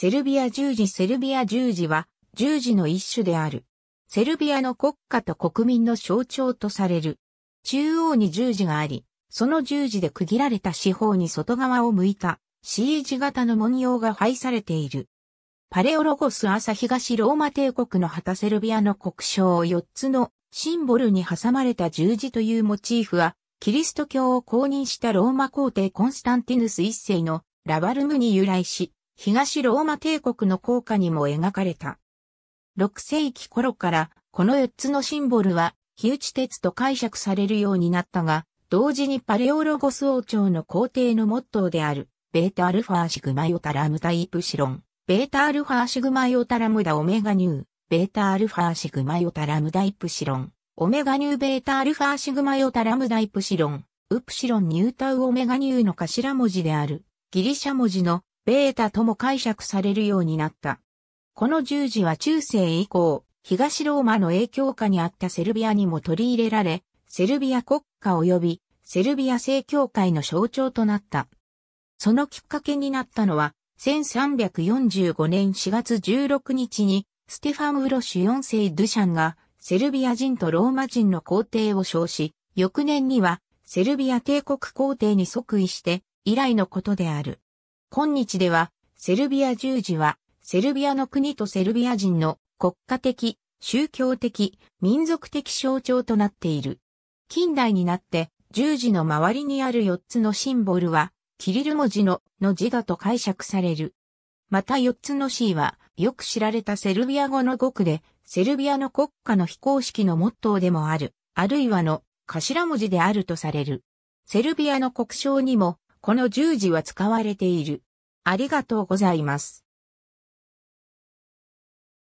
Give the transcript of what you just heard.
セルビア十字セルビア十字は十字の一種である。セルビアの国家と国民の象徴とされる。中央に十字があり、その十字で区切られた四方に外側を向いた C 字型の文様が配されている。パレオロゴス朝東ローマ帝国の旗セルビアの国章4つのシンボルに挟まれた十字というモチーフは、キリスト教を公認したローマ皇帝コンスタンティヌス一世のラバルムに由来し、東ローマ帝国の効果にも描かれた。6世紀頃からこの4つのシンボルは火打ち鉄と解釈されるようになったが、同時にパレオロゴス王朝の皇帝のモットーである、ベータアルファシグマヨタラムタイプシロン、ベータアルファシグマヨタラムダオメガニュー、ベータアルファシグマヨタラムダイプシロン、オメガニューベータアルファシグマヨタラムダイプシロン、ウプシロンニュータウオメガニューの頭文字である、ギリシャ文字のベータとも解釈されるようになった。この十字は中世以降、東ローマの影響下にあったセルビアにも取り入れられ、セルビア国家及びセルビア正教会の象徴となった。そのきっかけになったのは、1345年4月16日に、ステファン・ウロシュ4世ドゥシャンが、セルビア人とローマ人の皇帝を称し、翌年には、セルビア帝国皇帝に即位して、以来のことである。今日では、セルビア十字は、セルビアの国とセルビア人の国家的、宗教的、民族的象徴となっている。近代になって十字の周りにある四つのシンボルは、キリル文字のの字だと解釈される。また四つの C は、よく知られたセルビア語の語句で、セルビアの国家の非公式のモットーでもある、あるいはの頭文字であるとされる。セルビアの国章にもこの十字は使われている。ありがとうございます。